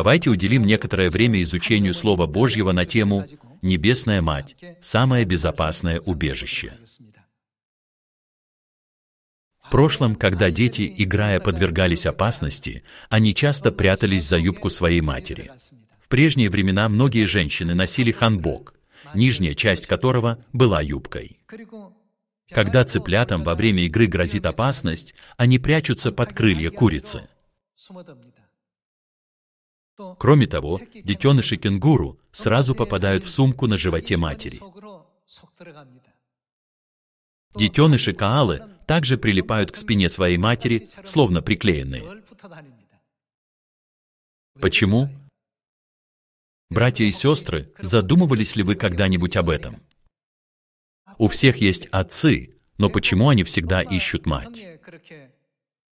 Давайте уделим некоторое время изучению Слова Божьего на тему «Небесная Мать – самое безопасное убежище». В прошлом, когда дети, играя, подвергались опасности, они часто прятались за юбку своей матери. В прежние времена многие женщины носили ханбок, нижняя часть которого была юбкой. Когда цыплятам во время игры грозит опасность, они прячутся под крылья курицы. Кроме того, детеныши кенгуру сразу попадают в сумку на животе матери. Детеныши каалы также прилипают к спине своей матери, словно приклеенные. Почему? Братья и сестры, задумывались ли вы когда-нибудь об этом? У всех есть отцы, но почему они всегда ищут мать?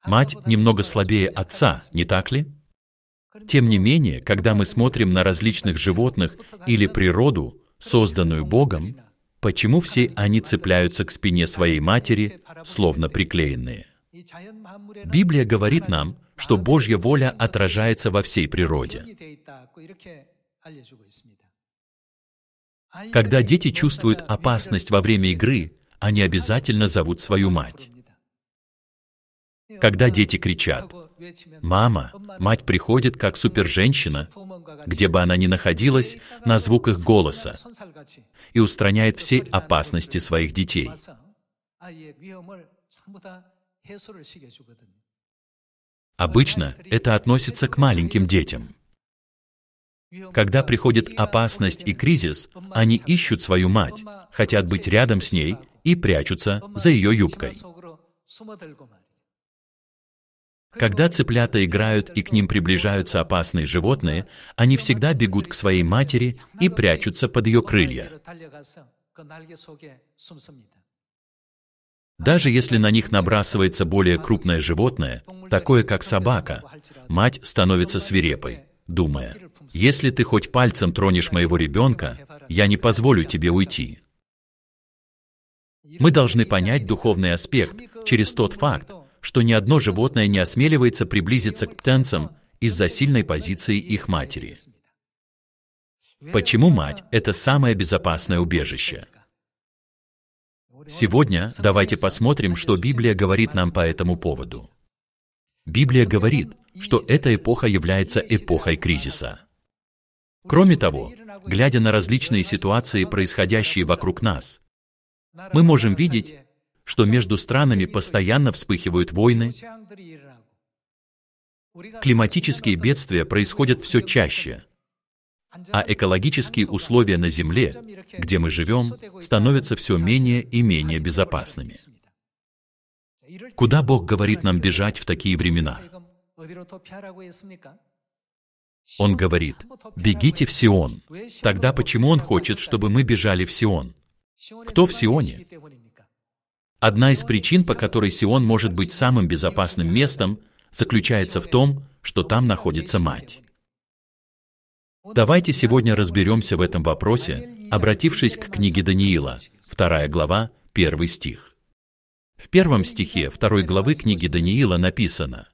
Мать немного слабее отца, не так ли? Тем не менее, когда мы смотрим на различных животных или природу, созданную Богом, почему все они цепляются к спине своей матери, словно приклеенные? Библия говорит нам, что Божья воля отражается во всей природе. Когда дети чувствуют опасность во время игры, они обязательно зовут свою мать. Когда дети кричат, «Мама!», мать приходит как суперженщина, где бы она ни находилась, на звук их голоса и устраняет все опасности своих детей. Обычно это относится к маленьким детям. Когда приходит опасность и кризис, они ищут свою мать, хотят быть рядом с ней и прячутся за ее юбкой. Когда цыплята играют и к ним приближаются опасные животные, они всегда бегут к своей матери и прячутся под ее крылья. Даже если на них набрасывается более крупное животное, такое как собака, мать становится свирепой, думая, «Если ты хоть пальцем тронешь моего ребенка, я не позволю тебе уйти». Мы должны понять духовный аспект через тот факт, что ни одно животное не осмеливается приблизиться к птенцам из-за сильной позиции их матери. Почему мать – это самое безопасное убежище? Сегодня давайте посмотрим, что Библия говорит нам по этому поводу. Библия говорит, что эта эпоха является эпохой кризиса. Кроме того, глядя на различные ситуации, происходящие вокруг нас, мы можем видеть, что между странами постоянно вспыхивают войны, климатические бедствия происходят все чаще, а экологические условия на Земле, где мы живем, становятся все менее и менее безопасными. Куда Бог говорит нам бежать в такие времена? Он говорит, бегите в Сион. Тогда почему Он хочет, чтобы мы бежали в Сион? Кто в Сионе? Одна из причин, по которой Сион может быть самым безопасным местом, заключается в том, что там находится мать. Давайте сегодня разберемся в этом вопросе, обратившись к книге Даниила, 2 глава, 1 стих. В первом стихе второй главы книги Даниила написано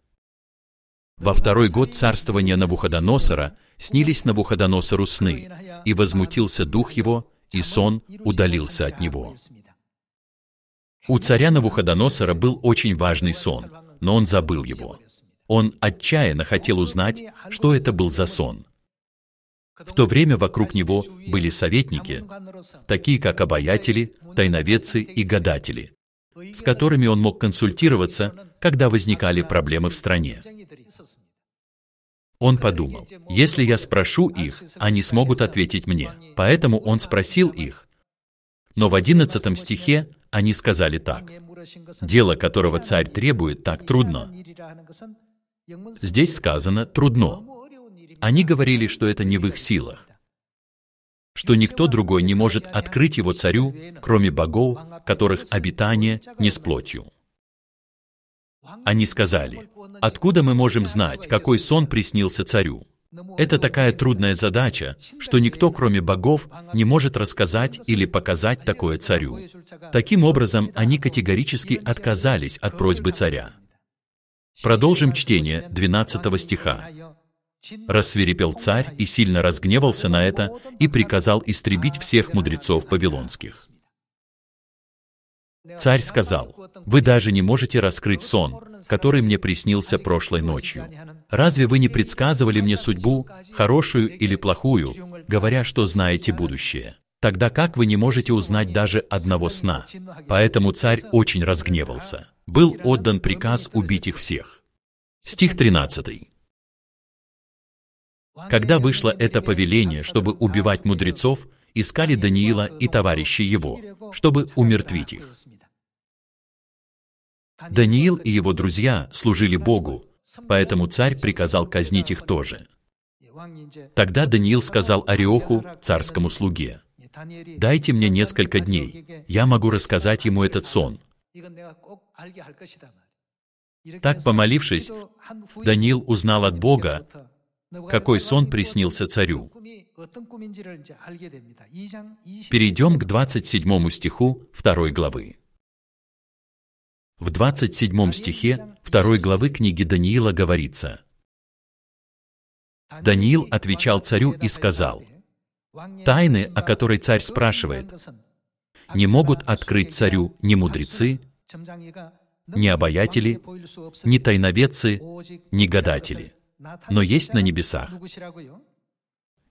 «Во второй год царствования Навуходоносора снились Навуходоносору сны, и возмутился дух его, и сон удалился от него». У царя Навуходоносора был очень важный сон, но он забыл его. Он отчаянно хотел узнать, что это был за сон. В то время вокруг него были советники, такие как обаятели, тайноведцы и гадатели, с которыми он мог консультироваться, когда возникали проблемы в стране. Он подумал, если я спрошу их, они смогут ответить мне. Поэтому он спросил их. Но в одиннадцатом стихе они сказали так. Дело, которого царь требует, так трудно. Здесь сказано «трудно». Они говорили, что это не в их силах, что никто другой не может открыть его царю, кроме богов, которых обитание не с плотью. Они сказали, «Откуда мы можем знать, какой сон приснился царю?» Это такая трудная задача, что никто, кроме богов, не может рассказать или показать такое царю. Таким образом, они категорически отказались от просьбы царя. Продолжим чтение 12 стиха. «Рассверепел царь и сильно разгневался на это и приказал истребить всех мудрецов вавилонских». Царь сказал, «Вы даже не можете раскрыть сон, который мне приснился прошлой ночью. Разве вы не предсказывали мне судьбу, хорошую или плохую, говоря, что знаете будущее? Тогда как вы не можете узнать даже одного сна?» Поэтому царь очень разгневался. Был отдан приказ убить их всех. Стих 13. Когда вышло это повеление, чтобы убивать мудрецов, искали Даниила и товарищи его, чтобы умертвить их. Даниил и его друзья служили Богу, поэтому царь приказал казнить их тоже. Тогда Даниил сказал Ореоху, царскому слуге, «Дайте мне несколько дней, я могу рассказать ему этот сон». Так, помолившись, Даниил узнал от Бога, какой сон приснился царю. Перейдем к 27 стиху 2 главы. В 27 стихе 2 главы книги Даниила говорится, «Даниил отвечал царю и сказал, «Тайны, о которой царь спрашивает, не могут открыть царю ни мудрецы, ни обаятели, ни тайноведцы, ни гадатели, но есть на небесах,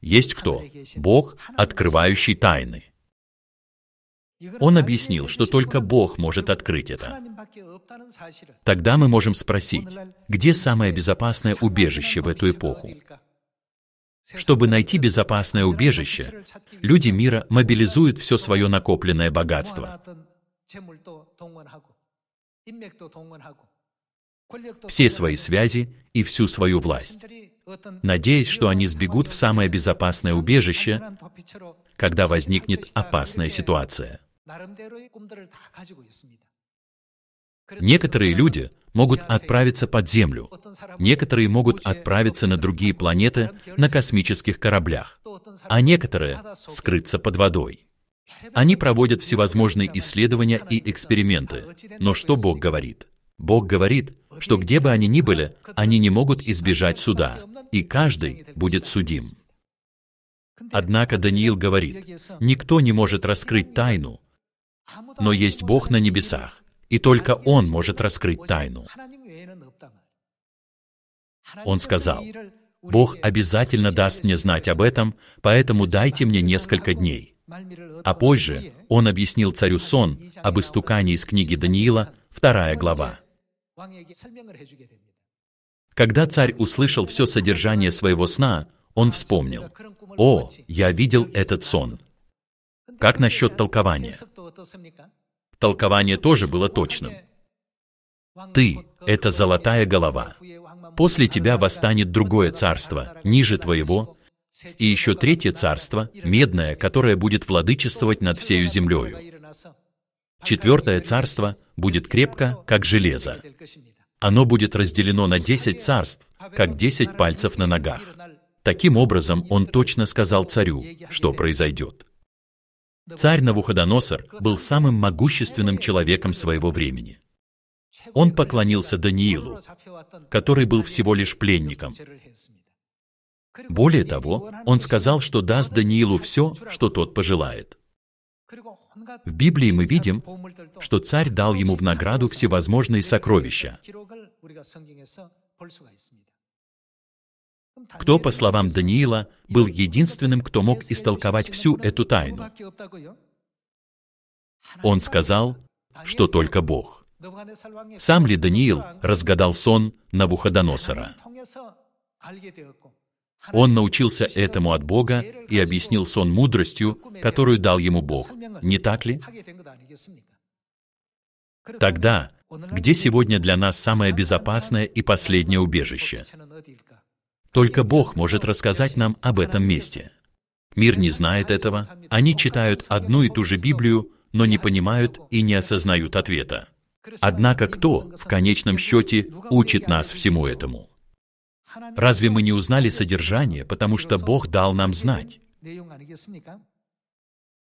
есть кто? Бог, открывающий тайны. Он объяснил, что только Бог может открыть это. Тогда мы можем спросить, где самое безопасное убежище в эту эпоху? Чтобы найти безопасное убежище, люди мира мобилизуют все свое накопленное богатство. Все свои связи и всю свою власть надеясь, что они сбегут в самое безопасное убежище, когда возникнет опасная ситуация. Некоторые люди могут отправиться под Землю, некоторые могут отправиться на другие планеты на космических кораблях, а некоторые — скрыться под водой. Они проводят всевозможные исследования и эксперименты, но что Бог говорит? Бог говорит, что где бы они ни были, они не могут избежать суда, и каждый будет судим. Однако Даниил говорит, никто не может раскрыть тайну, но есть Бог на небесах, и только Он может раскрыть тайну. Он сказал, Бог обязательно даст мне знать об этом, поэтому дайте мне несколько дней. А позже он объяснил царю сон об истукании из книги Даниила, вторая глава. Когда царь услышал все содержание своего сна, он вспомнил, «О, я видел этот сон». Как насчет толкования? Толкование тоже было точным. Ты — это золотая голова. После тебя восстанет другое царство, ниже твоего, и еще третье царство, медное, которое будет владычествовать над всею землею. Четвертое царство будет крепко, как железо. Оно будет разделено на десять царств, как десять пальцев на ногах. Таким образом, он точно сказал царю, что произойдет. Царь Навуходоносор был самым могущественным человеком своего времени. Он поклонился Даниилу, который был всего лишь пленником. Более того, он сказал, что даст Даниилу все, что тот пожелает. В Библии мы видим, что царь дал ему в награду всевозможные сокровища. Кто, по словам Даниила, был единственным, кто мог истолковать всю эту тайну? Он сказал, что только Бог. Сам ли Даниил разгадал сон Навуходоносора? Он научился этому от Бога и объяснил сон мудростью, которую дал ему Бог. Не так ли? Тогда, где сегодня для нас самое безопасное и последнее убежище? Только Бог может рассказать нам об этом месте. Мир не знает этого, они читают одну и ту же Библию, но не понимают и не осознают ответа. Однако кто, в конечном счете, учит нас всему этому? Разве мы не узнали содержание, потому что Бог дал нам знать?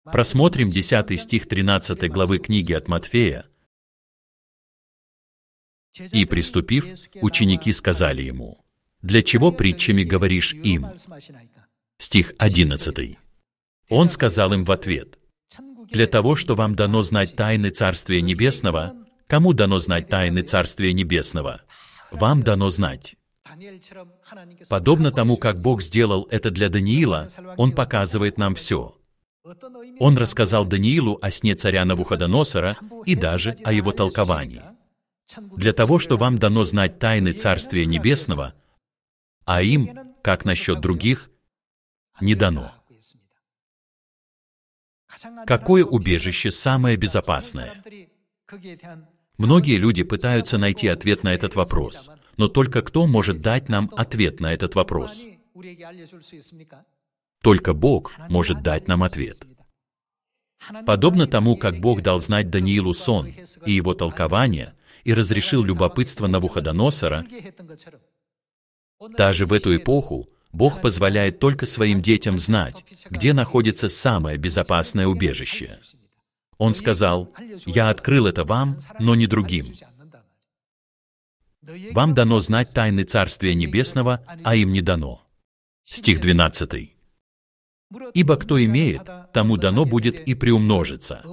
Просмотрим 10 стих 13 главы книги от Матфея. «И, приступив, ученики сказали ему, «Для чего притчами говоришь им?» Стих 11. Он сказал им в ответ, «Для того, что вам дано знать тайны Царствия Небесного, кому дано знать тайны Царствия Небесного? Вам дано знать. Подобно тому, как Бог сделал это для Даниила, Он показывает нам все. Он рассказал Даниилу о сне царя Навуходоносора и даже о его толковании. Для того, что вам дано знать тайны Царствия Небесного, а им, как насчет других, не дано. Какое убежище самое безопасное? Многие люди пытаются найти ответ на этот вопрос, но только кто может дать нам ответ на этот вопрос? Только Бог может дать нам ответ. Подобно тому, как Бог дал знать Даниилу сон и его толкование, и разрешил любопытство Навуходоносора, даже в эту эпоху Бог позволяет только своим детям знать, где находится самое безопасное убежище. Он сказал, «Я открыл это вам, но не другим. Вам дано знать тайны Царствия Небесного, а им не дано. Стих 12. Ибо кто имеет, тому дано будет и приумножится,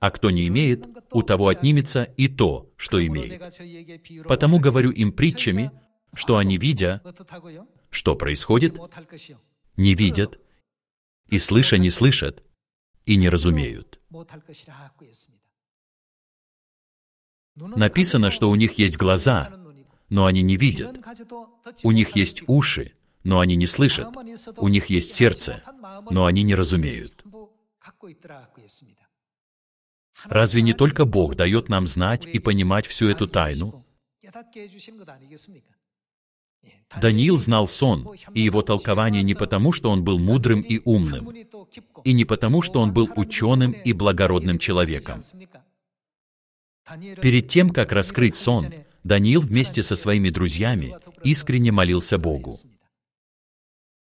а кто не имеет, у того отнимется и то, что имеет. Потому говорю им притчами, что они, видя, что происходит, не видят, и слыша не слышат, и не разумеют. Написано, что у них есть глаза, но они не видят. У них есть уши, но они не слышат. У них есть сердце, но они не разумеют. Разве не только Бог дает нам знать и понимать всю эту тайну? Даниил знал сон и его толкование не потому, что он был мудрым и умным, и не потому, что он был ученым и благородным человеком, Перед тем, как раскрыть сон, Даниил вместе со своими друзьями искренне молился Богу.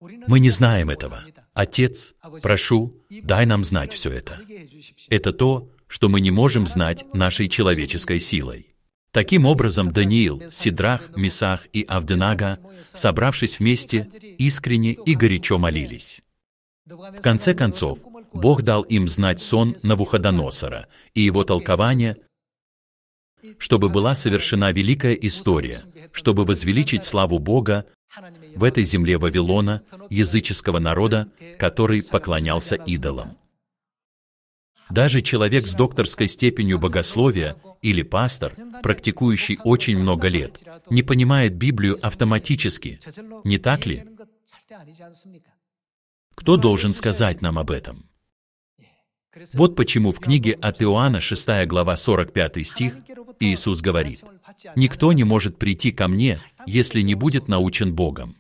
Мы не знаем этого. Отец, прошу, дай нам знать все это. Это то, что мы не можем знать нашей человеческой силой. Таким образом, Даниил, Сидрах, Мисах и Авденага, собравшись вместе, искренне и горячо молились. В конце концов, Бог дал им знать сон Навуходоносора и его толкование чтобы была совершена великая история, чтобы возвеличить славу Бога в этой земле Вавилона, языческого народа, который поклонялся идолам. Даже человек с докторской степенью богословия или пастор, практикующий очень много лет, не понимает Библию автоматически, не так ли? Кто должен сказать нам об этом? Вот почему в книге от Иоанна 6 глава 45 стих Иисус говорит, «Никто не может прийти ко мне, если не будет научен Богом».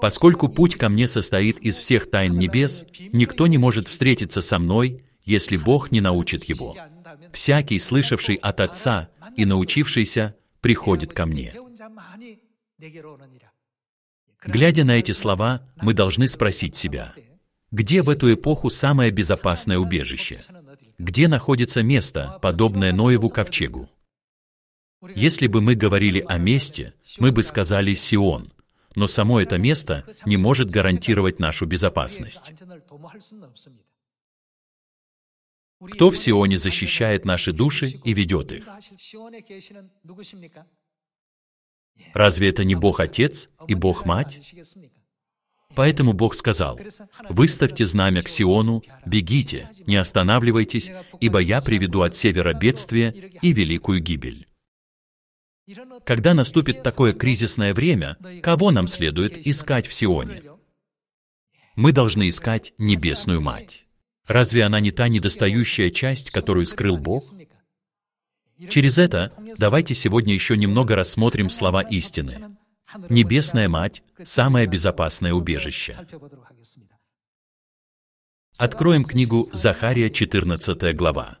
Поскольку путь ко мне состоит из всех тайн небес, никто не может встретиться со мной, если Бог не научит его. Всякий, слышавший от Отца и научившийся, приходит ко мне. Глядя на эти слова, мы должны спросить себя, где в эту эпоху самое безопасное убежище? Где находится место, подобное Ноеву ковчегу? Если бы мы говорили о месте, мы бы сказали Сион, но само это место не может гарантировать нашу безопасность. Кто в Сионе защищает наши души и ведет их? Разве это не Бог Отец и Бог Мать? Поэтому Бог сказал, «Выставьте знамя к Сиону, бегите, не останавливайтесь, ибо я приведу от севера бедствие и великую гибель». Когда наступит такое кризисное время, кого нам следует искать в Сионе? Мы должны искать Небесную Мать. Разве она не та недостающая часть, которую скрыл Бог? Через это давайте сегодня еще немного рассмотрим слова истины. Небесная Мать – самое безопасное убежище. Откроем книгу Захария, 14 глава.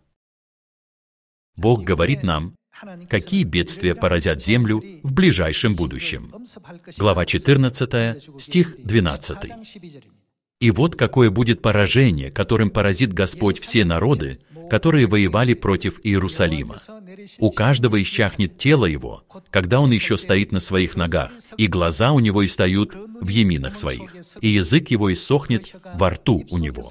Бог говорит нам, какие бедствия поразят землю в ближайшем будущем. Глава 14, стих 12. И вот какое будет поражение, которым поразит Господь все народы, которые воевали против Иерусалима. У каждого исчахнет тело его, когда он еще стоит на своих ногах, и глаза у него истают в еминах своих, и язык его иссохнет во рту у него.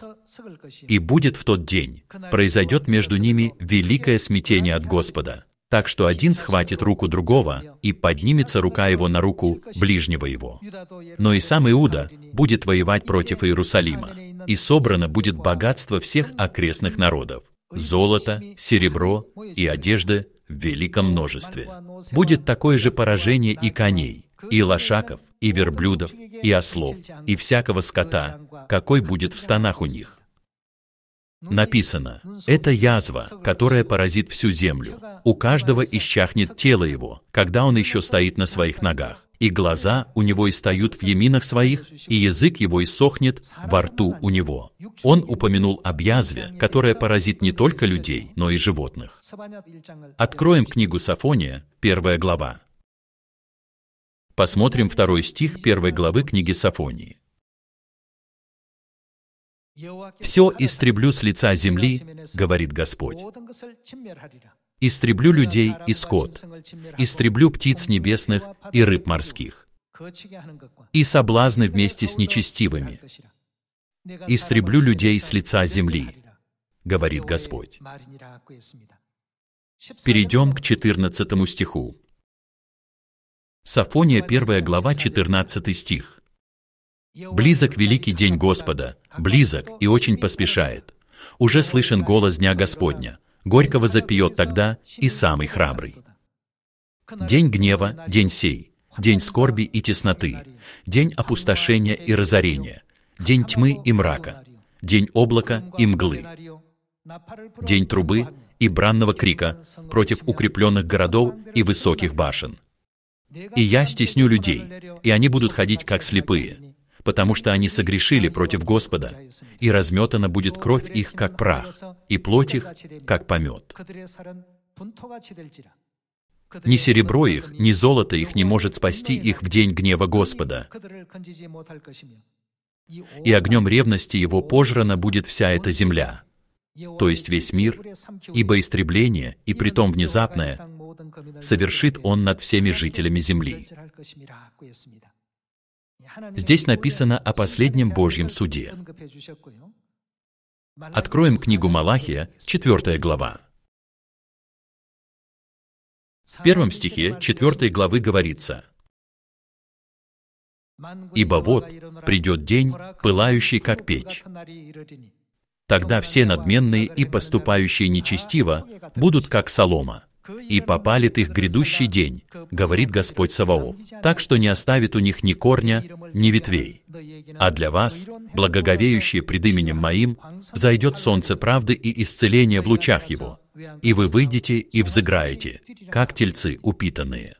И будет в тот день, произойдет между ними великое смятение от Господа, так что один схватит руку другого, и поднимется рука его на руку ближнего его. Но и сам Иуда будет воевать против Иерусалима, и собрано будет богатство всех окрестных народов, золото, серебро и одежды в великом множестве. Будет такое же поражение и коней, и лошаков, и верблюдов, и ослов, и всякого скота, какой будет в станах у них. Написано, «Это язва, которая поразит всю землю. У каждого исчахнет тело его, когда он еще стоит на своих ногах. И глаза у него истают в еминах своих, и язык его иссохнет во рту у него». Он упомянул об язве, которая поразит не только людей, но и животных. Откроем книгу Сафония, первая глава. Посмотрим второй стих первой главы книги Сафонии. Все истреблю с лица земли, говорит Господь. Истреблю людей и скот, истреблю птиц небесных и рыб морских, и соблазны вместе с нечестивыми. Истреблю людей с лица земли, говорит Господь. Перейдем к 14 стиху. Сафония 1 глава 14 стих. Близок великий день Господа, близок и очень поспешает. Уже слышен голос Дня Господня. Горько возопьет тогда и самый храбрый. День гнева, день сей, день скорби и тесноты, день опустошения и разорения, день тьмы и мрака, день облака и мглы, день трубы и бранного крика против укрепленных городов и высоких башен. И я стесню людей, и они будут ходить как слепые, потому что они согрешили против Господа, и разметана будет кровь их, как прах, и плоть их, как помет. Ни серебро их, ни золото их не может спасти их в день гнева Господа. И огнем ревности его пожрана будет вся эта земля, то есть весь мир, ибо истребление, и притом внезапное, совершит он над всеми жителями земли. Здесь написано о последнем Божьем суде. Откроем книгу Малахия, 4 глава. В первом стихе 4 главы говорится, «Ибо вот придет день, пылающий как печь. Тогда все надменные и поступающие нечестиво будут как солома, и попалит их грядущий день, говорит Господь Саваоф, так что не оставит у них ни корня, ни ветвей. А для вас, благоговеющие пред именем Моим, взойдет солнце правды и исцеления в лучах его, и вы выйдете и взыграете, как тельцы упитанные.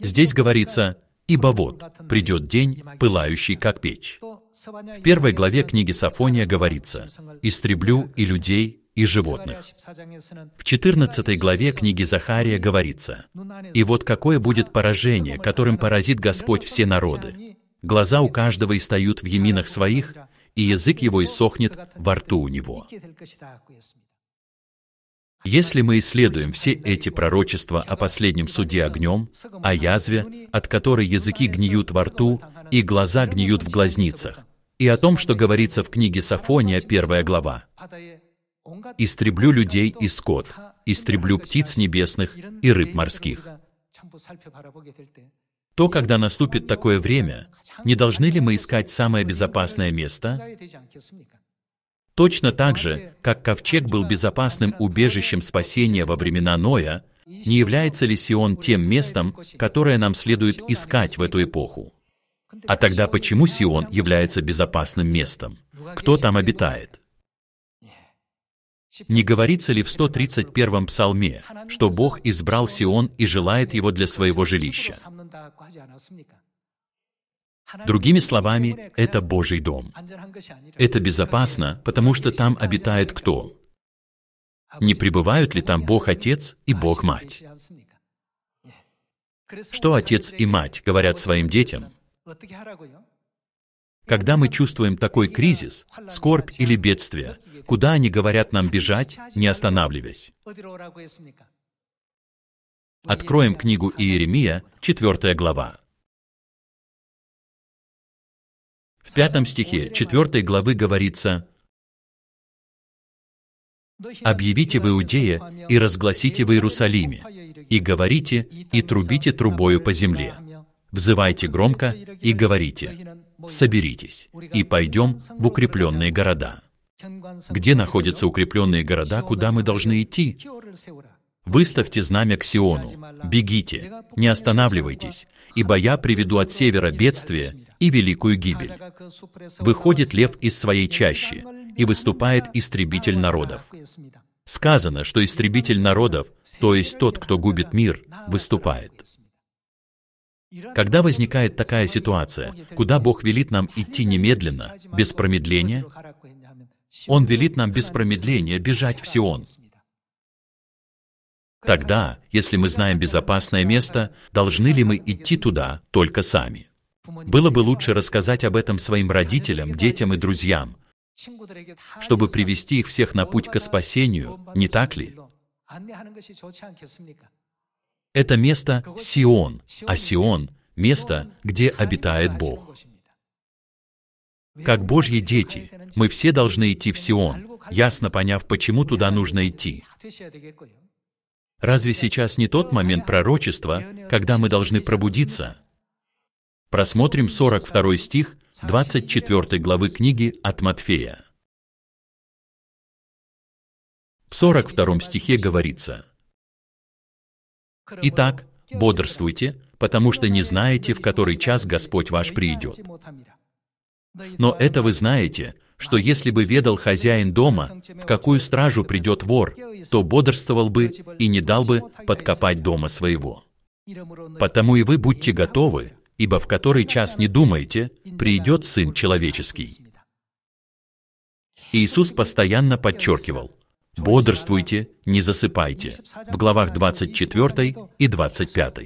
Здесь говорится, «Ибо вот, придет день, пылающий, как печь». В первой главе книги Сафония говорится, «Истреблю и людей, и животных. В 14 главе книги Захария говорится, «И вот какое будет поражение, которым поразит Господь все народы. Глаза у каждого истают в еминах своих, и язык его иссохнет во рту у него». Если мы исследуем все эти пророчества о последнем суде огнем, о язве, от которой языки гниют во рту и глаза гниют в глазницах, и о том, что говорится в книге Сафония, первая глава, истреблю людей и скот, истреблю птиц небесных и рыб морских. То, когда наступит такое время, не должны ли мы искать самое безопасное место? Точно так же, как ковчег был безопасным убежищем спасения во времена Ноя, не является ли Сион тем местом, которое нам следует искать в эту эпоху? А тогда почему Сион является безопасным местом? Кто там обитает? Не говорится ли в 131-м псалме, что Бог избрал Сион и желает его для своего жилища? Другими словами, это Божий дом. Это безопасно, потому что там обитает кто? Не пребывают ли там Бог Отец и Бог Мать? Что Отец и Мать говорят своим детям? Когда мы чувствуем такой кризис, скорбь или бедствие, куда они говорят нам бежать, не останавливаясь? Откроем книгу Иеремия, 4 глава. В пятом стихе 4 главы говорится «Объявите в Иудее и разгласите в Иерусалиме, и говорите, и трубите трубою по земле, взывайте громко и говорите, соберитесь и пойдем в укрепленные города. Где находятся укрепленные города, куда мы должны идти? Выставьте знамя к Сиону, бегите, не останавливайтесь, ибо я приведу от севера бедствие и великую гибель. Выходит лев из своей чащи, и выступает истребитель народов. Сказано, что истребитель народов, то есть тот, кто губит мир, выступает. Когда возникает такая ситуация, куда Бог велит нам идти немедленно, без промедления, Он велит нам без промедления бежать в Сион. Тогда, если мы знаем безопасное место, должны ли мы идти туда только сами? Было бы лучше рассказать об этом своим родителям, детям и друзьям, чтобы привести их всех на путь к спасению, не так ли? Это место Сион, а Сион — место, где обитает Бог. Как Божьи дети, мы все должны идти в Сион, ясно поняв, почему туда нужно идти. Разве сейчас не тот момент пророчества, когда мы должны пробудиться? Просмотрим 42 стих 24 главы книги от Матфея. В 42 стихе говорится – Итак, бодрствуйте, потому что не знаете, в который час Господь ваш придет. Но это вы знаете, что если бы ведал хозяин дома, в какую стражу придет вор, то бодрствовал бы и не дал бы подкопать дома своего. Потому и вы будьте готовы, ибо в который час не думаете, придет Сын Человеческий. Иисус постоянно подчеркивал, бодрствуйте, не засыпайте, в главах 24 и 25.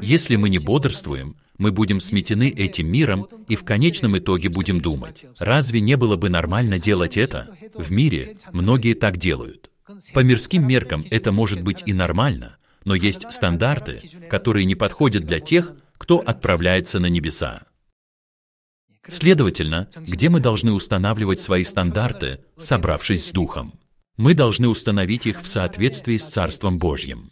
Если мы не бодрствуем, мы будем сметены этим миром и в конечном итоге будем думать, разве не было бы нормально делать это? В мире многие так делают. По мирским меркам это может быть и нормально, но есть стандарты, которые не подходят для тех, кто отправляется на небеса. Следовательно, где мы должны устанавливать свои стандарты, собравшись с Духом? Мы должны установить их в соответствии с Царством Божьим.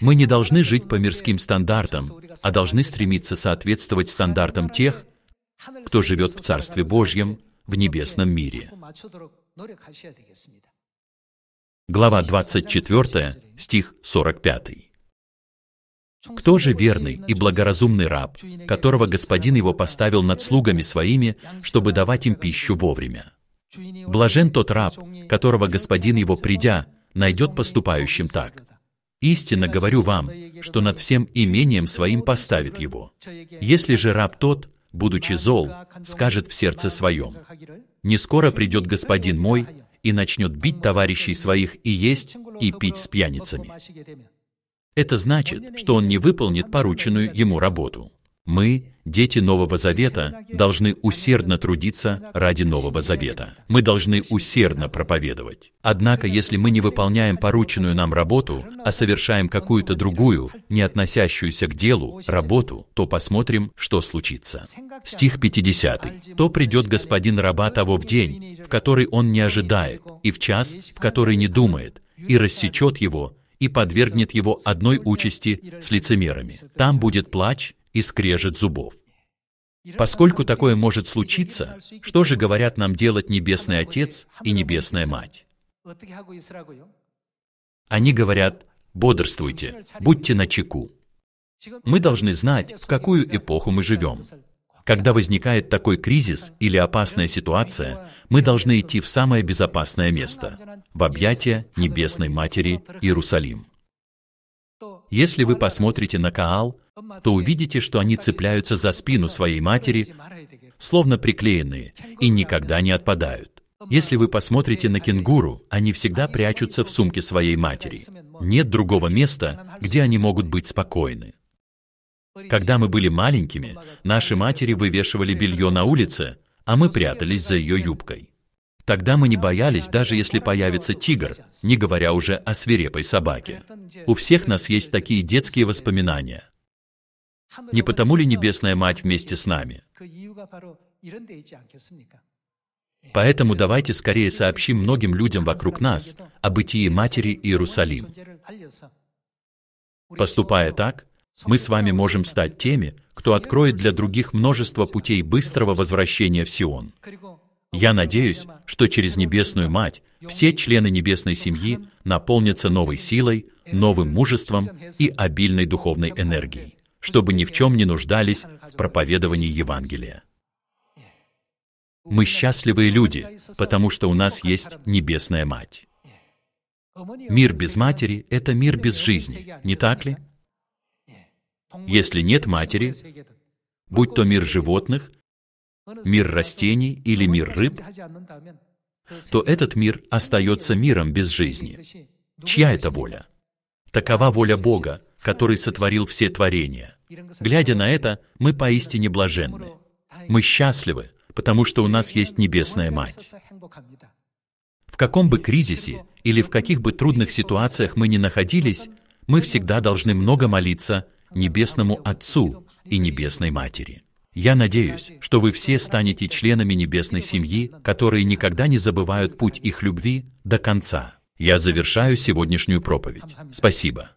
Мы не должны жить по мирским стандартам, а должны стремиться соответствовать стандартам тех, кто живет в Царстве Божьем, в небесном мире. Глава 24, стих 45. Кто же верный и благоразумный раб, которого господин его поставил над слугами своими, чтобы давать им пищу вовремя? Блажен тот раб, которого господин его, придя, найдет поступающим так. Истинно говорю вам, что над всем имением своим поставит его. Если же раб тот, будучи зол, скажет в сердце своем, «Не скоро придет господин мой и начнет бить товарищей своих и есть, и пить с пьяницами». Это значит, что он не выполнит порученную ему работу. Мы, дети Нового Завета, должны усердно трудиться ради Нового Завета. Мы должны усердно проповедовать. Однако, если мы не выполняем порученную нам работу, а совершаем какую-то другую, не относящуюся к делу, работу, то посмотрим, что случится. Стих 50. «То придет господин раба того в день, в который он не ожидает, и в час, в который не думает, и рассечет его, и подвергнет его одной участи с лицемерами. Там будет плач и скрежет зубов. Поскольку такое может случиться, что же говорят нам делать Небесный Отец и Небесная Мать? Они говорят, бодрствуйте, будьте начеку. Мы должны знать, в какую эпоху мы живем. Когда возникает такой кризис или опасная ситуация, мы должны идти в самое безопасное место, в объятия Небесной Матери Иерусалим. Если вы посмотрите на Каал, то увидите, что они цепляются за спину своей матери, словно приклеенные, и никогда не отпадают. Если вы посмотрите на кенгуру, они всегда прячутся в сумке своей матери. Нет другого места, где они могут быть спокойны. Когда мы были маленькими, наши матери вывешивали белье на улице, а мы прятались за ее юбкой. Тогда мы не боялись, даже если появится тигр, не говоря уже о свирепой собаке. У всех нас есть такие детские воспоминания. Не потому ли Небесная Мать вместе с нами? Поэтому давайте скорее сообщим многим людям вокруг нас о бытии Матери Иерусалим. Поступая так, мы с вами можем стать теми, кто откроет для других множество путей быстрого возвращения в Сион. Я надеюсь, что через Небесную Мать все члены Небесной семьи наполнятся новой силой, новым мужеством и обильной духовной энергией, чтобы ни в чем не нуждались в проповедовании Евангелия. Мы счастливые люди, потому что у нас есть Небесная Мать. Мир без матери — это мир без жизни, не так ли? если нет матери, будь то мир животных, мир растений или мир рыб, то этот мир остается миром без жизни. Чья это воля? Такова воля Бога, который сотворил все творения. Глядя на это, мы поистине блаженны. Мы счастливы, потому что у нас есть Небесная Мать. В каком бы кризисе или в каких бы трудных ситуациях мы ни находились, мы всегда должны много молиться Небесному Отцу и Небесной Матери. Я надеюсь, что вы все станете членами небесной семьи, которые никогда не забывают путь их любви до конца. Я завершаю сегодняшнюю проповедь. Спасибо.